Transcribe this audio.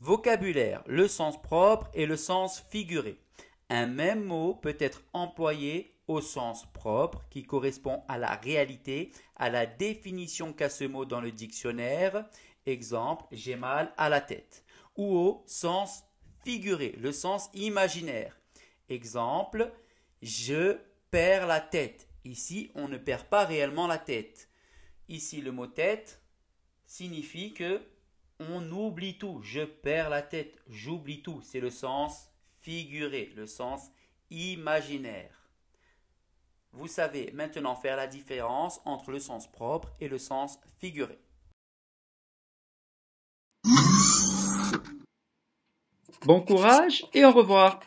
Vocabulaire, le sens propre et le sens figuré. Un même mot peut être employé au sens propre qui correspond à la réalité, à la définition qu'a ce mot dans le dictionnaire, exemple j'ai mal à la tête, ou au sens figuré, le sens imaginaire. Exemple, je perds la tête. Ici, on ne perd pas réellement la tête. Ici, le mot tête signifie que on oublie tout. Je perds la tête, j'oublie tout. C'est le sens figuré, le sens imaginaire. Vous savez maintenant faire la différence entre le sens propre et le sens figuré. Bon courage et au revoir